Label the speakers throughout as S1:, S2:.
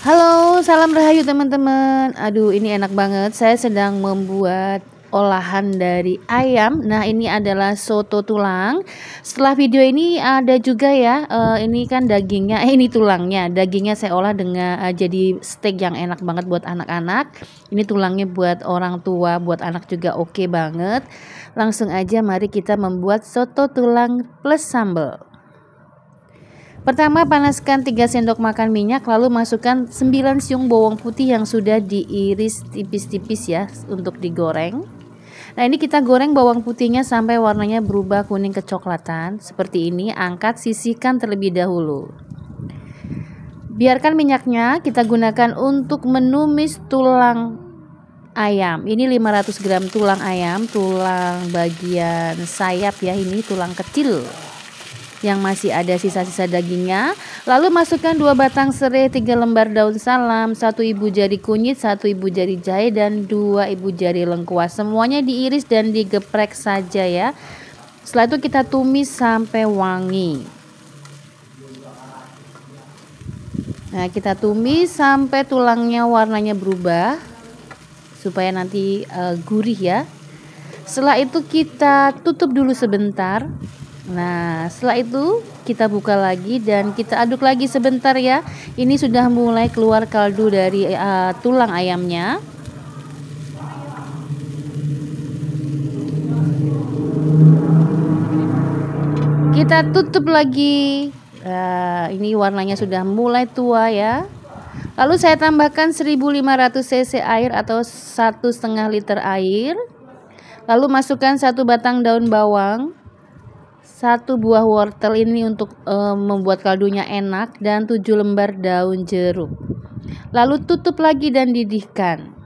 S1: Halo, salam rahayu teman-teman. Aduh, ini enak banget. Saya sedang membuat olahan dari ayam. Nah, ini adalah soto tulang. Setelah video ini ada juga ya, uh, ini kan dagingnya, eh ini tulangnya. Dagingnya saya olah dengan uh, jadi steak yang enak banget buat anak-anak. Ini tulangnya buat orang tua, buat anak juga oke okay banget. Langsung aja mari kita membuat soto tulang plus sambal. Pertama, panaskan 3 sendok makan minyak, lalu masukkan 9 siung bawang putih yang sudah diiris tipis-tipis ya untuk digoreng. Nah ini kita goreng bawang putihnya sampai warnanya berubah kuning kecoklatan. Seperti ini, angkat, sisihkan terlebih dahulu. Biarkan minyaknya kita gunakan untuk menumis tulang ayam. Ini 500 gram tulang ayam, tulang bagian sayap ya, ini tulang kecil yang masih ada sisa-sisa dagingnya. Lalu masukkan dua batang serai, tiga lembar daun salam, satu ibu jari kunyit, satu ibu jari jahe dan dua ibu jari lengkuas. Semuanya diiris dan digeprek saja ya. Setelah itu kita tumis sampai wangi. Nah, kita tumis sampai tulangnya warnanya berubah supaya nanti uh, gurih ya. Setelah itu kita tutup dulu sebentar Nah, setelah itu kita buka lagi dan kita aduk lagi sebentar ya. Ini sudah mulai keluar kaldu dari uh, tulang ayamnya. Kita tutup lagi. Uh, ini warnanya sudah mulai tua ya. Lalu saya tambahkan 1500 cc air atau satu setengah liter air. Lalu masukkan satu batang daun bawang satu buah wortel ini untuk e, membuat kaldunya enak dan tujuh lembar daun jeruk. Lalu tutup lagi dan didihkan.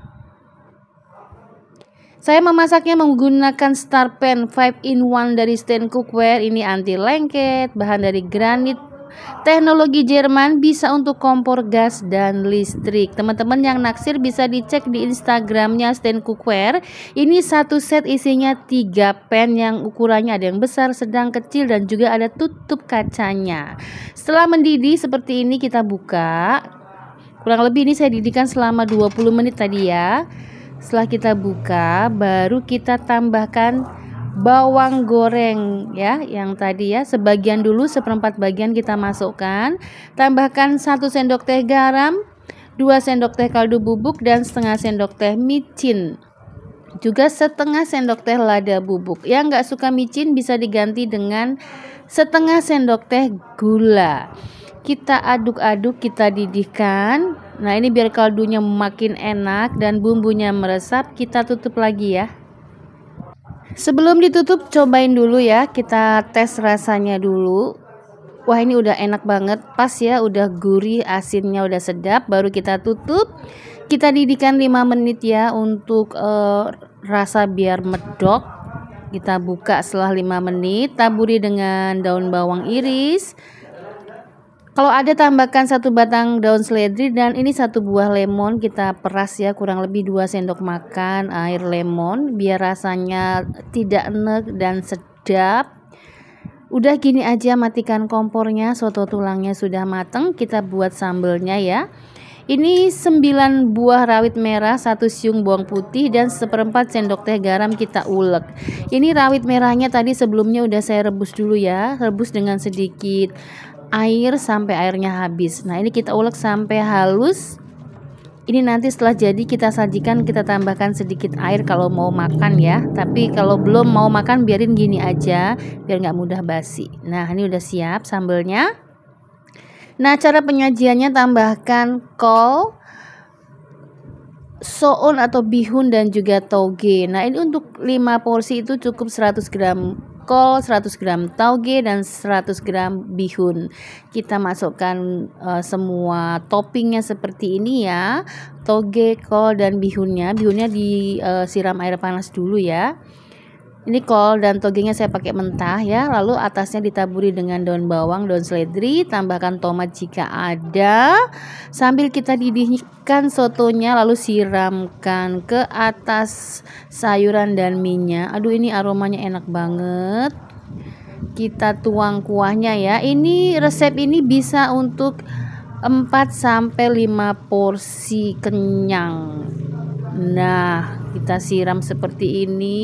S1: Saya memasaknya menggunakan star pan 5 in 1 dari Stand Cookware. Ini anti lengket, bahan dari granit teknologi Jerman bisa untuk kompor gas dan listrik. Teman-teman yang naksir bisa dicek di Instagramnya Sten Cookware. Ini satu set isinya tiga pen yang ukurannya ada yang besar, sedang, kecil dan juga ada tutup kacanya. Setelah mendidih seperti ini kita buka. Kurang lebih ini saya didihkan selama 20 menit tadi ya. Setelah kita buka, baru kita tambahkan bawang goreng ya yang tadi ya sebagian dulu seperempat bagian kita masukkan tambahkan 1 sendok teh garam 2 sendok teh kaldu bubuk dan setengah sendok teh micin juga setengah sendok teh lada bubuk yang nggak suka micin bisa diganti dengan setengah sendok teh gula kita aduk-aduk kita didihkan nah ini biar kaldunya makin enak dan bumbunya meresap kita tutup lagi ya Sebelum ditutup cobain dulu ya, kita tes rasanya dulu. Wah ini udah enak banget, pas ya udah gurih, asinnya udah sedap, baru kita tutup. Kita didihkan 5 menit ya untuk uh, rasa biar medok. Kita buka setelah 5 menit, taburi dengan daun bawang iris, kalau ada tambahkan satu batang daun seledri dan ini satu buah lemon kita peras ya kurang lebih 2 sendok makan air lemon biar rasanya tidak enek dan sedap. Udah gini aja matikan kompornya, soto tulangnya sudah mateng, kita buat sambelnya ya. Ini 9 buah rawit merah, satu siung bawang putih dan seperempat sendok teh garam kita ulek. Ini rawit merahnya tadi sebelumnya udah saya rebus dulu ya, rebus dengan sedikit air sampai airnya habis. Nah, ini kita ulek sampai halus. Ini nanti setelah jadi kita sajikan kita tambahkan sedikit air kalau mau makan ya. Tapi kalau belum mau makan biarin gini aja biar nggak mudah basi. Nah, ini udah siap sambelnya. Nah, cara penyajiannya tambahkan kol, soun atau bihun dan juga toge. Nah, ini untuk 5 porsi itu cukup 100 gram kol, 100 gram tauge dan 100 gram bihun. Kita masukkan uh, semua toppingnya seperti ini ya. tauge, kol dan bihunnya. Bihunnya disiram eh, uh, air panas dulu ya. Ini kol dan togenya saya pakai mentah ya. Lalu atasnya ditaburi dengan daun bawang, daun seledri, tambahkan tomat jika ada. Sambil kita didihkan sotonya lalu siramkan ke atas sayuran dan minyak. Aduh ini aromanya enak banget. Kita tuang kuahnya ya. Ini resep ini bisa untuk 4 sampai 5 porsi kenyang. Nah, kita siram seperti ini.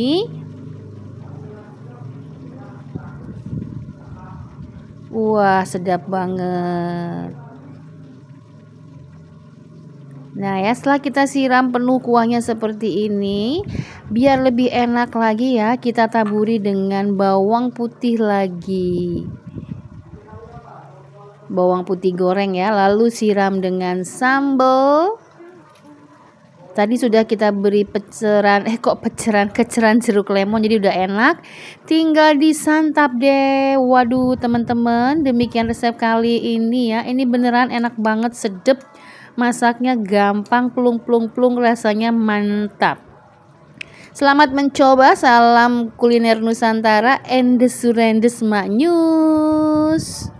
S1: Wah, sedap banget. Nah, ya setelah kita siram penuh kuahnya seperti ini, biar lebih enak lagi ya, kita taburi dengan bawang putih lagi. Bawang putih goreng ya, lalu siram dengan sambal Tadi sudah kita beri peceran, eh kok peceran, keceran jeruk lemon jadi udah enak. Tinggal disantap deh. Waduh teman-teman, demikian resep kali ini ya. Ini beneran enak banget, sedep. Masaknya gampang, plung-plung-plung rasanya mantap. Selamat mencoba, salam kuliner Nusantara, the surendes maknyus.